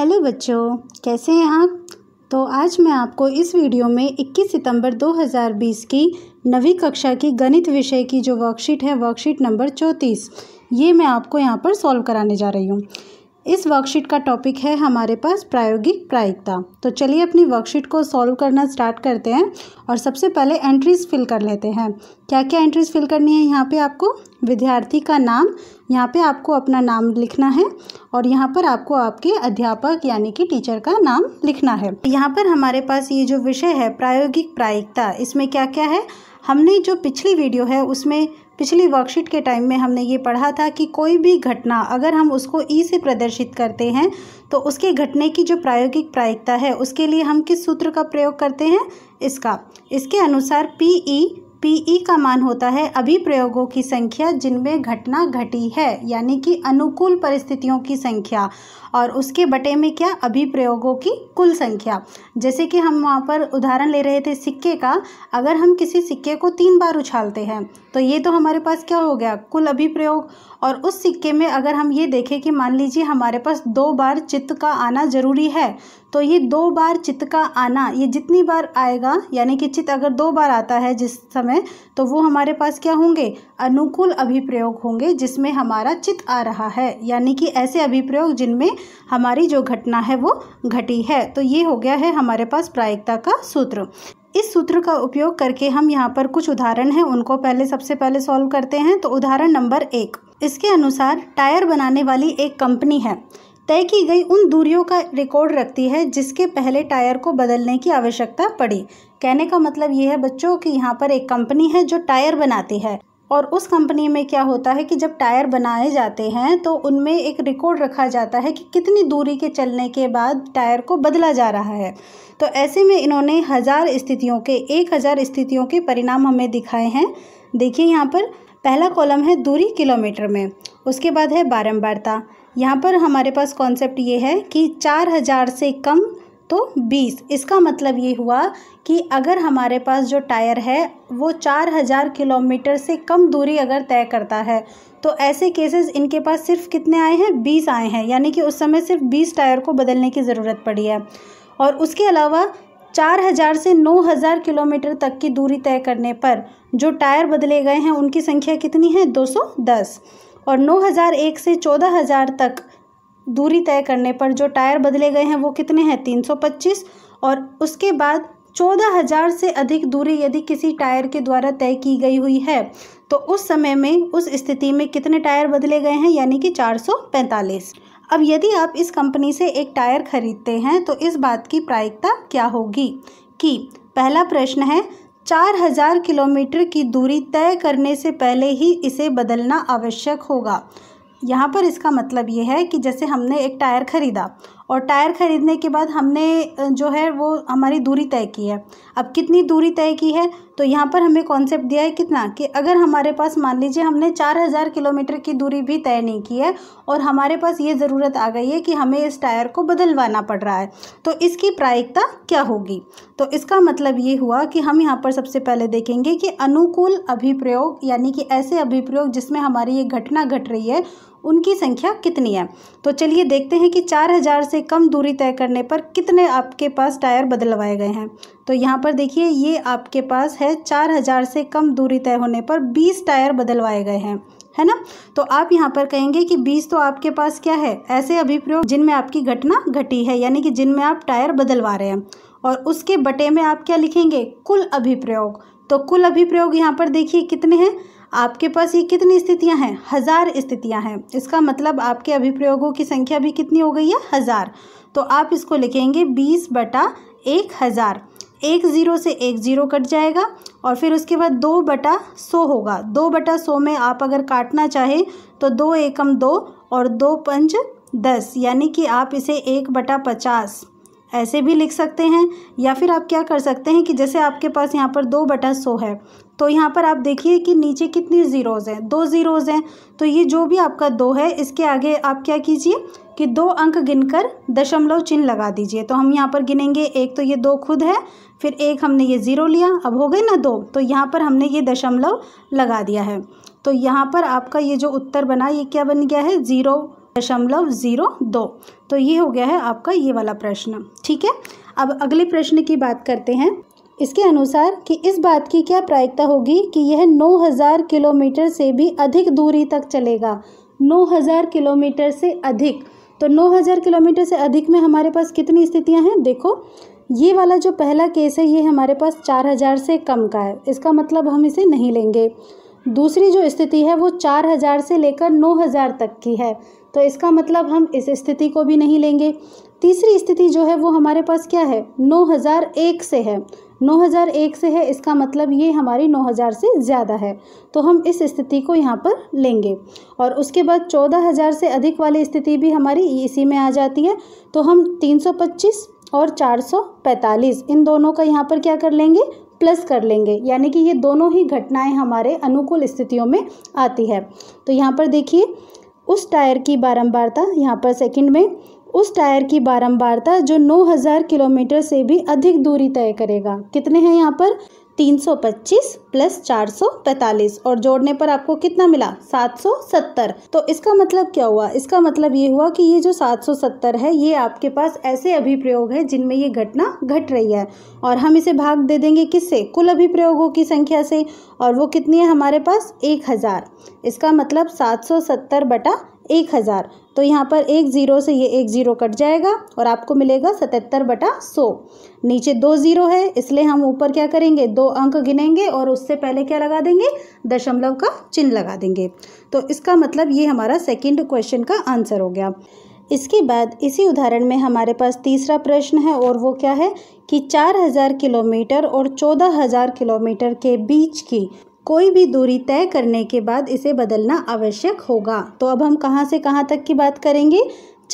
hello बच्चों कैसे हैं आप तो आज मैं आपको इस वीडियो में 21 सितंबर 2020 की नवी कक्षा की गणित विषय की जो वर्कशीट है वर्कशीट नंबर चौंतीस ये मैं आपको यहाँ पर सॉल्व कराने जा रही हूँ इस वर्कशीट का टॉपिक है हमारे पास प्रायोगिक प्रायिकता तो चलिए अपनी वर्कशीट को सॉल्व करना स्टार्ट करते हैं और सबसे पहले एंट्रीज़ फिल कर लेते हैं क्या क्या एंट्रीज़ फिल करनी है यहाँ पे आपको विद्यार्थी का नाम यहाँ पे आपको अपना नाम लिखना है और यहाँ पर आपको आपके अध्यापक यानी कि टीचर का नाम लिखना है यहाँ पर हमारे पास ये जो विषय है प्रायोगिक प्रायिकता इसमें क्या क्या है हमने जो पिछली वीडियो है उसमें पिछली वर्कशीट के टाइम में हमने ये पढ़ा था कि कोई भी घटना अगर हम उसको ई e से प्रदर्शित करते हैं तो उसके घटने की जो प्रायोगिक प्रायिकता है उसके लिए हम किस सूत्र का प्रयोग करते हैं इसका इसके अनुसार P E e E e का मान होता है अभिप्रयोगों की संख्या जिनमें घटना घटी है यानी कि अनुकूल परिस्थितियों की संख्या और उसके बटे में क्या अभिप्रयोगों की कुल संख्या जैसे कि हम वहाँ पर उदाहरण ले रहे थे सिक्के का अगर हम किसी सिक्के को तीन बार उछालते हैं तो ये तो हमारे पास क्या हो गया कुल अभिप्रयोग और उस सिक्के में अगर हम ये देखें कि मान लीजिए हमारे पास दो बार चित्त का आना ज़रूरी है तो ये दो बार चित्त का आना ये जितनी बार आएगा यानी कि चित्त अगर दो बार आता है जिस समय तो वो हमारे पास क्या होंगे अनुकूल अभिप्रयोग होंगे जिसमें हमारा चित्त आ रहा है यानी कि ऐसे अभिप्रयोग जिनमें हमारी जो घटना है वो घटी है तो ये हो गया है हमारे पास प्रायिकता का सूत्र इस सूत्र का उपयोग करके हम यहाँ पर कुछ उदाहरण हैं उनको पहले सबसे पहले सॉल्व करते हैं तो उदाहरण नंबर एक इसके अनुसार टायर बनाने वाली एक कंपनी है तय की गई उन दूरियों का रिकॉर्ड रखती है जिसके पहले टायर को बदलने की आवश्यकता पड़ी कहने का मतलब ये है बच्चों कि यहाँ पर एक कंपनी है जो टायर बनाती है और उस कंपनी में क्या होता है कि जब टायर बनाए जाते हैं तो उनमें एक रिकॉर्ड रखा जाता है कि कितनी दूरी के चलने के बाद टायर को बदला जा रहा है तो ऐसे में इन्होंने हज़ार स्थितियों के एक हज़ार स्थितियों के परिणाम हमें दिखाए हैं देखिए यहाँ पर पहला कॉलम है दूरी किलोमीटर में उसके बाद है बारम्बारता यहाँ पर हमारे पास कॉन्सेप्ट ये है कि चार हज़ार से कम तो 20 इसका मतलब ये हुआ कि अगर हमारे पास जो टायर है वो 4000 किलोमीटर से कम दूरी अगर तय करता है तो ऐसे केसेस इनके पास सिर्फ कितने आए हैं 20 आए हैं यानी कि उस समय सिर्फ 20 टायर को बदलने की ज़रूरत पड़ी है और उसके अलावा 4000 से 9000 किलोमीटर तक की दूरी तय करने पर जो टायर बदले गए हैं उनकी संख्या कितनी है दो और नौ से चौदह तक दूरी तय करने पर जो टायर बदले गए हैं वो कितने हैं 325 और उसके बाद चौदह हज़ार से अधिक दूरी यदि किसी टायर के द्वारा तय की गई हुई है तो उस समय में उस स्थिति में कितने टायर बदले गए हैं यानी कि 445 अब यदि आप इस कंपनी से एक टायर खरीदते हैं तो इस बात की प्रायिकता क्या होगी कि पहला प्रश्न है चार हज़ार किलोमीटर की दूरी तय करने से पहले ही इसे बदलना आवश्यक होगा यहाँ पर इसका मतलब ये है कि जैसे हमने एक टायर ख़रीदा और टायर ख़रीदने के बाद हमने जो है वो हमारी दूरी तय की है अब कितनी दूरी तय की है तो यहाँ पर हमें कॉन्सेप्ट दिया है कितना कि अगर हमारे पास मान लीजिए हमने चार हज़ार किलोमीटर की दूरी भी तय नहीं की है और हमारे पास ये ज़रूरत आ गई है कि हमें इस टायर को बदलवाना पड़ रहा है तो इसकी प्रायिकता क्या होगी तो इसका मतलब ये हुआ कि हम यहाँ पर सबसे पहले देखेंगे कि अनुकूल अभिप्रयोग यानी कि ऐसे अभिप्रयोग जिसमें हमारी ये घटना घट रही है उनकी संख्या कितनी है तो चलिए देखते हैं कि चार हजार से कम दूरी तय करने पर कितने आपके पास टायर बदलवाए गए हैं तो यहाँ पर देखिए ये आपके पास है है चार हज़ार से कम दूरी तय होने पर बीस टायर बदलवाए गए हैं है ना तो आप यहाँ पर कहेंगे कि बीस तो आपके पास क्या है ऐसे अभिप्रयोग जिनमें आपकी घटना घटी है यानी कि जिनमें आप टायर बदलवा रहे हैं और उसके बटे में आप क्या लिखेंगे कुल अभिप्रयोग तो कुल अभिप्रयोग यहाँ पर देखिए कितने हैं आपके पास ये कितनी स्थितियाँ हैं हज़ार स्थितियाँ हैं इसका मतलब आपके अभिप्रयोगों की संख्या भी कितनी हो गई है हज़ार तो आप इसको लिखेंगे बीस बटा एक हज़ार एक ज़ीरो से एक ज़ीरो कट जाएगा और फिर उसके बाद दो बटा सौ होगा दो बटा सौ में आप अगर काटना चाहे तो दो एकम दो और दो पंच दस यानी कि आप इसे एक बटा पचास ऐसे भी लिख सकते हैं या फिर आप क्या कर सकते हैं कि जैसे आपके पास यहाँ पर दो बटा सौ है तो यहाँ पर आप देखिए कि नीचे कितनी ज़ीरोज़ हैं दो ज़ीरोज़ हैं तो ये जो भी आपका दो है इसके आगे आप क्या कीजिए कि दो अंक गिनकर दशमलव चिन्ह लगा दीजिए तो हम यहाँ पर गिनेंगे एक तो ये दो खुद है फिर एक हमने ये ज़ीरो लिया अब हो गए ना दो तो यहाँ पर हमने ये दशमलव लगा दिया है तो यहाँ पर आपका ये जो उत्तर बना ये क्या बन गया है ज़ीरो दशमलव ज़ीरो दो तो ये हो गया है आपका ये वाला प्रश्न ठीक है अब अगले प्रश्न की बात करते हैं इसके अनुसार कि इस बात की क्या प्रायिकता होगी कि यह 9000 किलोमीटर से भी अधिक दूरी तक चलेगा 9000 किलोमीटर से अधिक तो 9000 किलोमीटर से अधिक में हमारे पास कितनी स्थितियां हैं देखो ये वाला जो पहला केस है ये हमारे पास 4000 से कम का है इसका मतलब हम इसे नहीं लेंगे दूसरी जो स्थिति है वो 4000 से लेकर 9000 तक की है तो इसका मतलब हम इस स्थिति को भी नहीं लेंगे तीसरी स्थिति जो है वो हमारे पास क्या है नौ से है 9001 से है इसका मतलब ये हमारी 9000 से ज़्यादा है तो हम इस स्थिति को यहाँ पर लेंगे और उसके बाद 14000 से अधिक वाली स्थिति भी हमारी इसी में आ जाती है तो हम 325 और 445 इन दोनों का यहाँ पर क्या कर लेंगे प्लस कर लेंगे यानी कि ये दोनों ही घटनाएं हमारे अनुकूल स्थितियों में आती है तो यहाँ पर देखिए उस टायर की बारंबारता यहाँ पर सेकंड में उस टायर की बारंबारता जो 9000 किलोमीटर से भी अधिक दूरी तय करेगा कितने हैं यहाँ पर 325 प्लस 445 और जोड़ने पर आपको कितना मिला 770 तो इसका मतलब क्या हुआ इसका मतलब ये हुआ कि ये जो 770 है ये आपके पास ऐसे अभिप्रयोग है जिनमें ये घटना घट गट रही है और हम इसे भाग दे देंगे किससे कुल अभिप्रयोगों की संख्या से और वो कितनी है हमारे पास 1000 इसका मतलब 770 बटा एक हज़ार तो यहाँ पर एक ज़ीरो से ये एक ज़ीरो कट जाएगा और आपको मिलेगा सतहत्तर बटा सौ नीचे दो ज़ीरो है इसलिए हम ऊपर क्या करेंगे दो अंक गिनेंगे और उससे पहले क्या लगा देंगे दशमलव का चिन्ह लगा देंगे तो इसका मतलब ये हमारा सेकेंड क्वेश्चन का आंसर हो गया इसके बाद इसी उदाहरण में हमारे पास तीसरा प्रश्न है और वो क्या है कि 4000 किलोमीटर और 14000 किलोमीटर के बीच की कोई भी दूरी तय करने के बाद इसे बदलना आवश्यक होगा तो अब हम कहाँ से कहाँ तक की बात करेंगे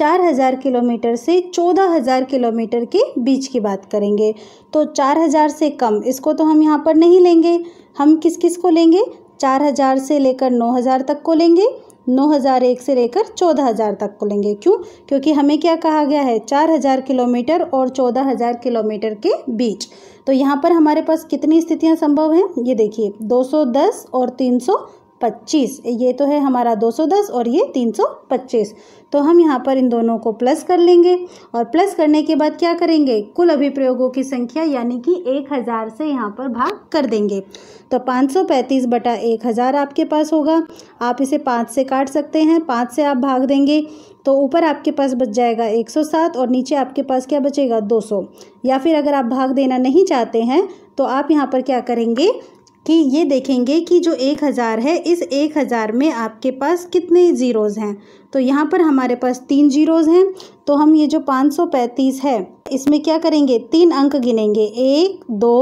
4000 किलोमीटर से 14000 किलोमीटर के बीच की बात करेंगे तो 4000 से कम इसको तो हम यहाँ पर नहीं लेंगे हम किस किस को लेंगे 4000 से लेकर 9000 तक को लेंगे 9001 से लेकर 14000 तक को लेंगे क्यों क्योंकि हमें क्या कहा गया है 4000 किलोमीटर और 14000 किलोमीटर के बीच तो यहाँ पर हमारे पास कितनी स्थितियाँ संभव हैं ये देखिए 210 और पच्चीस ये तो है हमारा दो सौ दस और ये तीन सौ पच्चीस तो हम यहाँ पर इन दोनों को प्लस कर लेंगे और प्लस करने के बाद क्या करेंगे कुल अभिप्रयोगों की संख्या यानी कि एक हज़ार से यहाँ पर भाग कर देंगे तो पाँच सौ पैंतीस बटा एक हज़ार आपके पास होगा आप इसे पाँच से काट सकते हैं पाँच से आप भाग देंगे तो ऊपर आपके पास बच जाएगा 107 और नीचे आपके पास क्या बचेगा 200 या फिर अगर आप भाग देना नहीं चाहते हैं तो आप यहाँ पर क्या करेंगे कि ये देखेंगे कि जो एक हज़ार है इस एक हज़ार में आपके पास कितने ज़ीरोज़ हैं तो यहाँ पर हमारे पास तीन जीरोज़ हैं तो हम ये जो पाँच सौ पैंतीस है इसमें क्या करेंगे तीन अंक गिनेंगे एक दो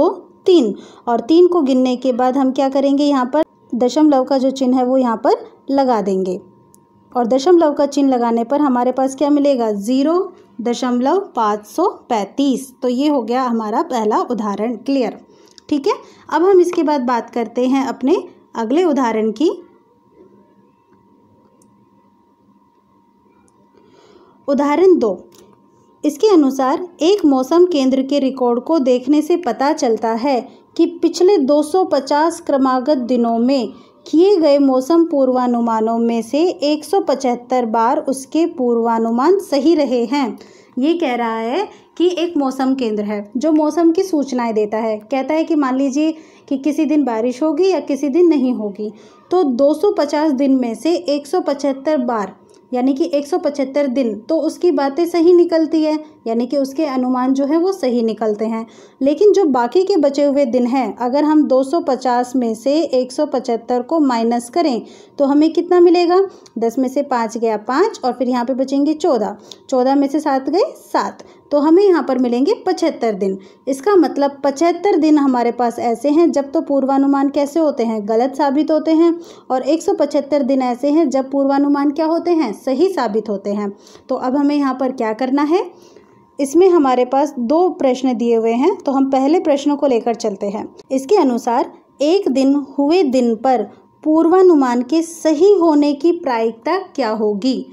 तीन और तीन को गिनने के बाद हम क्या करेंगे यहाँ पर दशमलव का जो चिन्ह है वो यहाँ पर लगा देंगे और दशमलव का चिन्ह लगाने पर हमारे पास क्या मिलेगा ज़ीरो दशमलव पाँच सौ पैंतीस तो ये हो गया हमारा पहला उदाहरण क्लियर ठीक है अब हम इसके बाद बात करते हैं अपने अगले उदाहरण की उदाहरण दो इसके अनुसार एक मौसम केंद्र के रिकॉर्ड को देखने से पता चलता है कि पिछले 250 क्रमागत दिनों में किए गए मौसम पूर्वानुमानों में से 175 बार उसके पूर्वानुमान सही रहे हैं ये कह रहा है कि एक मौसम केंद्र है जो मौसम की सूचनाएं देता है कहता है कि मान लीजिए कि किसी दिन बारिश होगी या किसी दिन नहीं होगी तो 250 दिन में से 175 बार यानी कि 175 दिन तो उसकी बातें सही निकलती है यानी कि उसके अनुमान जो है वो सही निकलते हैं लेकिन जो बाकी के बचे हुए दिन हैं अगर हम 250 में से 175 को माइनस करें तो हमें कितना मिलेगा 10 में से पाँच गया पाँच और फिर यहाँ पे बचेंगे 14 14 में से सात गए सात तो हमें यहाँ पर मिलेंगे पचहत्तर दिन इसका मतलब पचहत्तर दिन हमारे पास ऐसे हैं जब तो पूर्वानुमान कैसे होते हैं गलत साबित होते हैं और एक दिन ऐसे हैं जब पूर्वानुमान क्या होते हैं सही साबित होते हैं तो अब हमें यहाँ पर क्या करना है इसमें हमारे पास दो प्रश्न दिए हुए हैं तो हम पहले प्रश्नों को लेकर चलते हैं इसके अनुसार एक दिन हुए दिन पर पूर्वानुमान के सही होने की प्रायिकता क्या होगी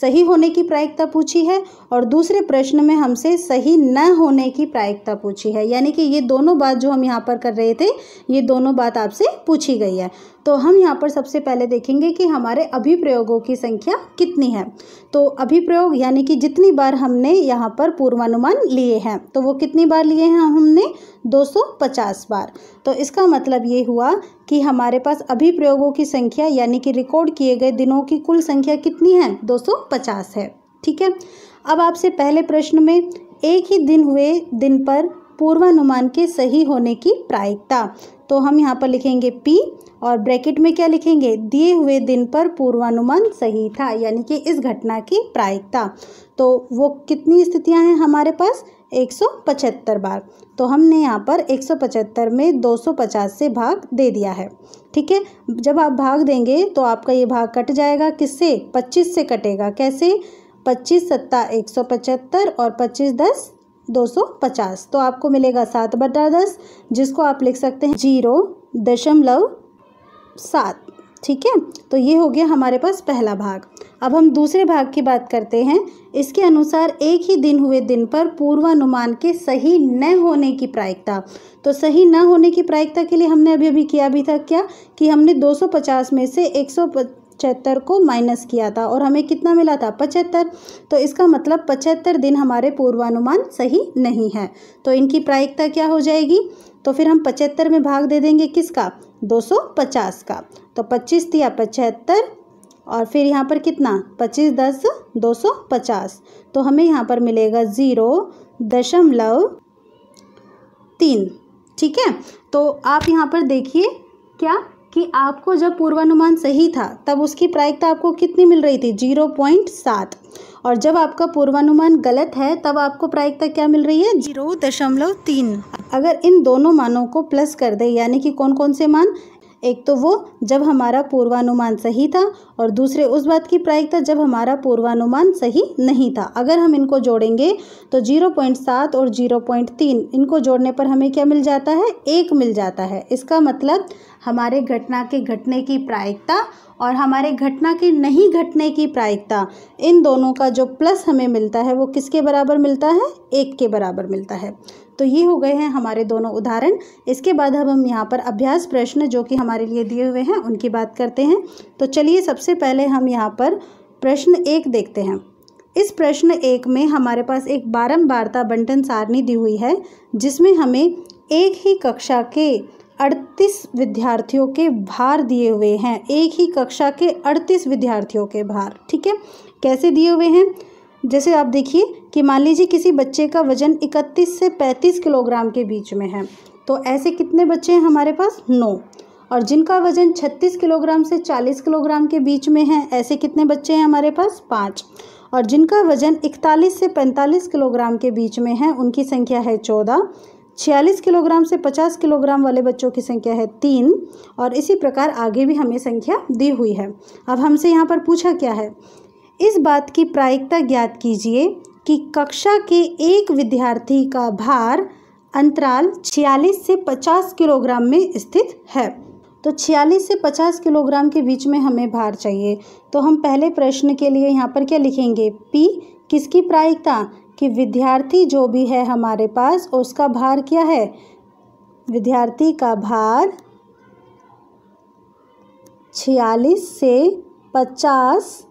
सही होने की प्रायिकता पूछी है और दूसरे प्रश्न में हमसे सही न होने की प्रायिकता पूछी है यानी कि ये दोनों बात जो हम यहाँ पर कर रहे थे ये दोनों बात आपसे पूछी गई है तो हम यहाँ पर सबसे पहले देखेंगे कि हमारे अभिप्रयोगों की संख्या कितनी है तो अभिप्रयोग यानी कि जितनी बार हमने यहाँ पर पूर्वानुमान लिए हैं तो वो कितनी बार लिए हैं हमने 250 बार तो इसका मतलब ये हुआ कि हमारे पास अभिप्रयोगों की संख्या यानी कि रिकॉर्ड किए गए दिनों की कुल संख्या कितनी है दो है ठीक है अब आपसे पहले प्रश्न में एक ही दिन हुए दिन पर पूर्वानुमान के सही होने की प्रायिकता तो हम यहाँ पर लिखेंगे पी और ब्रैकेट में क्या लिखेंगे दिए हुए दिन पर पूर्वानुमान सही था यानी कि इस घटना की प्रायिकता तो वो कितनी स्थितियाँ हैं हमारे पास 175 बार तो हमने यहाँ पर 175 में 250 से भाग दे दिया है ठीक है जब आप भाग देंगे तो आपका ये भाग कट जाएगा किससे 25 से कटेगा कैसे 25 सत्ता 175 और 25 दस 250 तो आपको मिलेगा सात बटा दस जिसको आप लिख सकते हैं जीरो दशमलव सात ठीक है तो ये हो गया हमारे पास पहला भाग अब हम दूसरे भाग की बात करते हैं इसके अनुसार एक ही दिन हुए दिन पर पूर्वानुमान के सही न होने की प्रायिकता तो सही न होने की प्रायिकता के लिए हमने अभी अभी किया भी था क्या कि हमने 250 में से पचहत्तर को माइनस किया था और हमें कितना मिला था पचहत्तर तो इसका मतलब पचहत्तर दिन हमारे पूर्वानुमान सही नहीं है तो इनकी प्रायिकता क्या हो जाएगी तो फिर हम पचहत्तर में भाग दे देंगे किसका 250 का तो 25 दिया पचहत्तर और फिर यहाँ पर कितना 25 दस 250 तो हमें यहाँ पर मिलेगा ज़ीरो दशमलव तीन ठीक है तो आप यहाँ पर देखिए क्या कि आपको जब पूर्वानुमान सही था तब उसकी प्रायिकता आपको कितनी मिल रही थी जीरो पॉइंट सात और जब आपका पूर्वानुमान गलत है तब आपको प्रायिकता क्या मिल रही है जीरो दशमलव तीन अगर इन दोनों मानों को प्लस कर दे यानी कि कौन कौन से मान एक तो वो जब हमारा पूर्वानुमान सही था और दूसरे उस बात की प्रायिकता जब हमारा पूर्वानुमान सही नहीं था अगर हम इनको जोड़ेंगे तो 0.7 और 0.3 इनको जोड़ने पर हमें क्या मिल जाता है एक मिल जाता है इसका मतलब हमारे घटना के घटने की प्रायिकता और हमारे घटना के नहीं घटने की प्रायिकता इन दोनों का जो प्लस हमें मिलता है वो किसके बराबर मिलता है एक के बराबर मिलता है तो ये हो गए हैं हमारे दोनों उदाहरण इसके बाद अब हम यहाँ पर अभ्यास प्रश्न जो कि हमारे लिए दिए हुए हैं उनकी बात करते हैं तो चलिए सबसे पहले हम यहाँ पर प्रश्न एक देखते हैं इस प्रश्न एक में हमारे पास एक बारंबारता बंटन सारणी दी हुई है जिसमें हमें एक ही कक्षा के अड़तीस विद्यार्थियों के भार दिए हुए हैं एक ही कक्षा के अड़तीस विद्यार्थियों के भार ठीक है कैसे दिए हुए हैं जैसे आप देखिए कि मान लीजिए किसी बच्चे का वज़न 31 से 35 किलोग्राम के बीच में है तो ऐसे कितने बच्चे हैं हमारे पास नौ और जिनका वज़न 36 किलोग्राम से 40 किलोग्राम के बीच में है ऐसे कितने बच्चे हैं हमारे पास पाँच और जिनका वज़न 41 से 45 किलोग्राम के बीच में है उनकी संख्या है चौदह छियालीस किलोग्राम से पचास किलोग्राम वाले बच्चों की संख्या है तीन और इसी प्रकार आगे भी हमें संख्या दी हुई है अब हमसे यहाँ पर पूछा क्या है इस बात की प्रायिकता ज्ञात कीजिए कि कक्षा के एक विद्यार्थी का भार अंतराल 46 से 50 किलोग्राम में स्थित है तो 46 से 50 किलोग्राम के बीच में हमें भार चाहिए तो हम पहले प्रश्न के लिए यहाँ पर क्या लिखेंगे पी किसकी प्रायिकता कि विद्यार्थी जो भी है हमारे पास उसका भार क्या है विद्यार्थी का भार छियालीस से पचास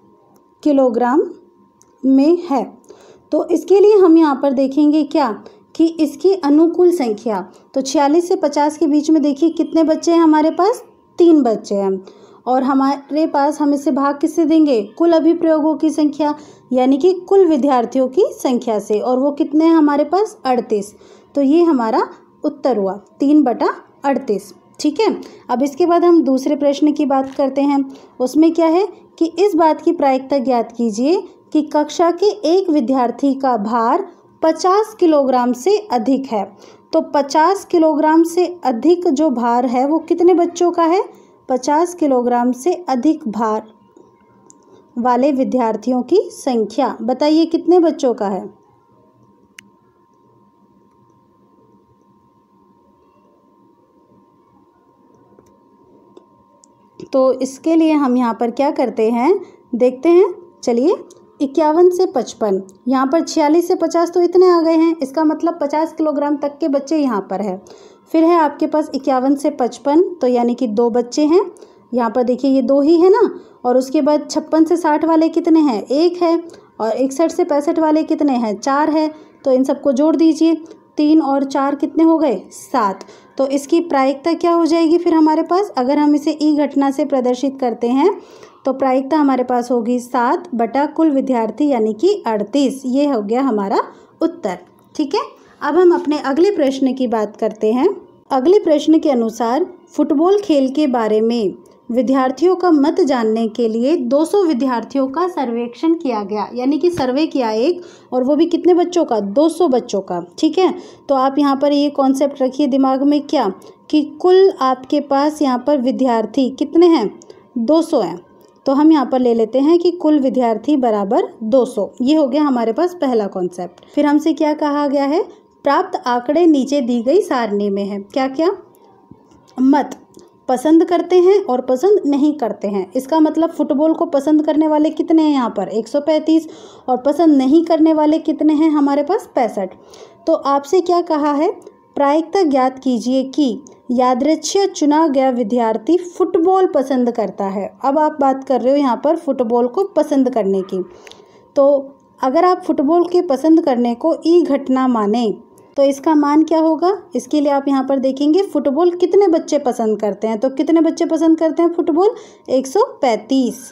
किलोग्राम में है तो इसके लिए हम यहाँ पर देखेंगे क्या कि इसकी अनुकूल संख्या तो 46 से 50 के बीच में देखिए कितने बच्चे हैं हमारे पास तीन बच्चे हैं और हमारे पास हम इसे भाग किससे देंगे कुल अभिप्रयोगों की संख्या यानी कि कुल विद्यार्थियों की संख्या से और वो कितने हैं हमारे पास अड़तीस तो ये हमारा उत्तर हुआ तीन बटा अड़तीस ठीक है अब इसके बाद हम दूसरे प्रश्न की बात करते हैं उसमें क्या है कि इस बात की प्रायिकता ज्ञात कीजिए कि कक्षा के एक विद्यार्थी का भार 50 किलोग्राम से अधिक है तो 50 किलोग्राम से अधिक जो भार है वो कितने बच्चों का है 50 किलोग्राम से अधिक भार वाले विद्यार्थियों की संख्या बताइए कितने बच्चों का है तो इसके लिए हम यहाँ पर क्या करते हैं देखते हैं चलिए इक्यावन से पचपन यहाँ पर छियालीस से पचास तो इतने आ गए हैं इसका मतलब पचास किलोग्राम तक के बच्चे यहाँ पर है फिर है आपके पास इक्यावन से पचपन तो यानी कि दो बच्चे हैं यहाँ पर देखिए ये दो ही है ना और उसके बाद छप्पन से साठ वाले कितने हैं एक है और इकसठ से पैंसठ वाले कितने हैं चार है तो इन सबको जोड़ दीजिए तीन और चार कितने हो गए सात तो इसकी प्रायिकता क्या हो जाएगी फिर हमारे पास अगर हम इसे ई घटना से प्रदर्शित करते हैं तो प्रायिकता हमारे पास होगी सात बटा कुल विद्यार्थी यानी कि अड़तीस ये हो गया हमारा उत्तर ठीक है अब हम अपने अगले प्रश्न की बात करते हैं अगले प्रश्न के अनुसार फुटबॉल खेल के बारे में विद्यार्थियों का मत जानने के लिए 200 विद्यार्थियों का सर्वेक्षण किया गया यानी कि सर्वे किया एक और वो भी कितने बच्चों का 200 बच्चों का ठीक है तो आप यहाँ पर ये कॉन्सेप्ट रखिए दिमाग में क्या कि कुल आपके पास यहाँ पर विद्यार्थी कितने हैं 200 हैं तो हम यहाँ पर ले लेते हैं कि कुल विद्यार्थी बराबर दो ये हो गया हमारे पास पहला कॉन्सेप्ट फिर हमसे क्या कहा गया है प्राप्त आंकड़े नीचे दी गई सारणी में है क्या क्या मत पसंद करते हैं और पसंद नहीं करते हैं इसका मतलब फ़ुटबॉल को पसंद करने वाले कितने हैं यहाँ पर 135 और पसंद नहीं करने वाले कितने हैं हमारे पास पैंसठ तो आपसे क्या कहा है प्रायिकता ज्ञात कीजिए कि यादृच्छ्य चुना गया विद्यार्थी फुटबॉल पसंद करता है अब आप बात कर रहे हो यहाँ पर फुटबॉल को पसंद करने की तो अगर आप फुटबॉल के पसंद करने को ई घटना माने तो इसका मान क्या होगा इसके लिए आप यहाँ पर देखेंगे फुटबॉल कितने बच्चे पसंद करते हैं तो कितने बच्चे पसंद करते हैं फुटबॉल एक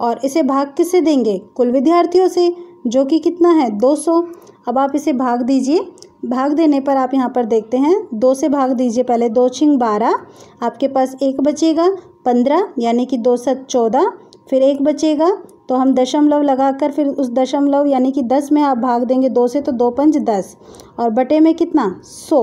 और इसे भाग किससे देंगे कुल विद्यार्थियों से जो कि कितना है 200 अब आप इसे भाग दीजिए भाग देने पर आप यहाँ पर देखते हैं दो से भाग दीजिए पहले दो छिंग बारह आपके पास एक बचेगा पंद्रह यानी कि दो सत चौदह फिर एक बचेगा तो हम दशमलव लगाकर फिर उस दशमलव यानी कि दस में आप भाग देंगे दो से तो दो पंच दस और बटे में कितना सौ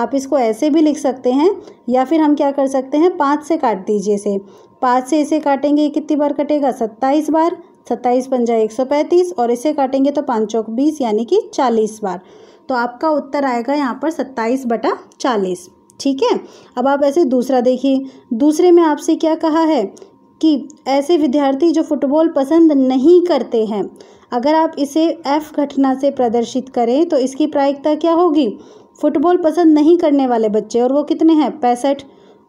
आप इसको ऐसे भी लिख सकते हैं या फिर हम क्या कर सकते हैं पाँच से काट दीजिए इसे पाँच से इसे काटेंगे कितनी बार कटेगा सत्ताईस बार सत्ताईस पंजा एक सौ पैंतीस और इसे काटेंगे तो पाँच चौक बीस यानी कि चालीस बार तो आपका उत्तर आएगा यहाँ पर सत्ताईस बटा चालीस ठीक है अब आप ऐसे दूसरा देखिए दूसरे में आपसे क्या कहा है कि ऐसे विद्यार्थी जो फुटबॉल पसंद नहीं करते हैं अगर आप इसे एफ घटना से प्रदर्शित करें तो इसकी प्रायिकता क्या होगी फुटबॉल पसंद नहीं करने वाले बच्चे और वो कितने हैं पैंसठ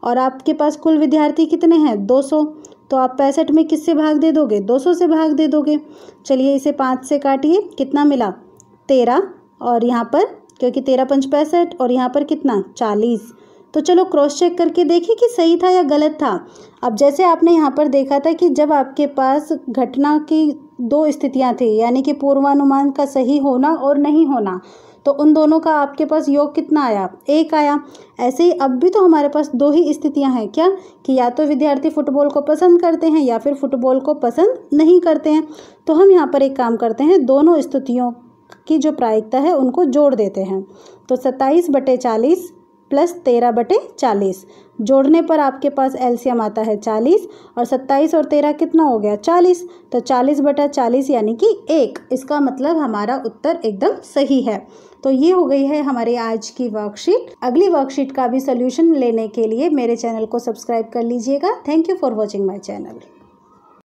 और आपके पास कुल विद्यार्थी कितने हैं दो सौ तो आप पैंसठ में किससे भाग दे दोगे दो सौ से भाग दे दोगे चलिए इसे पाँच से काटिए कितना मिला तेरह और यहाँ पर क्योंकि तेरह पंच पैंसठ और यहाँ पर कितना चालीस तो चलो क्रॉस चेक करके देखें कि सही था या गलत था अब जैसे आपने यहाँ पर देखा था कि जब आपके पास घटना की दो स्थितियाँ थी यानी कि पूर्वानुमान का सही होना और नहीं होना तो उन दोनों का आपके पास योग कितना आया एक आया ऐसे ही अब भी तो हमारे पास दो ही स्थितियां हैं क्या कि या तो विद्यार्थी फुटबॉल को पसंद करते हैं या फिर फुटबॉल को पसंद नहीं करते हैं तो हम यहाँ पर एक काम करते हैं दोनों स्थितियों की जो प्रायिकता है उनको जोड़ देते हैं तो सत्ताईस बटे चालीस प्लस तेरह बटे चालीस जोड़ने पर आपके पास एलसीएम आता है चालीस और सत्ताईस और तेरह कितना हो गया चालीस तो चालीस बटा चालीस यानी कि एक इसका मतलब हमारा उत्तर एकदम सही है तो ये हो गई है हमारी आज की वर्कशीट अगली वर्कशीट का भी सोल्यूशन लेने के लिए मेरे चैनल को सब्सक्राइब कर लीजिएगा thank you for watching my channel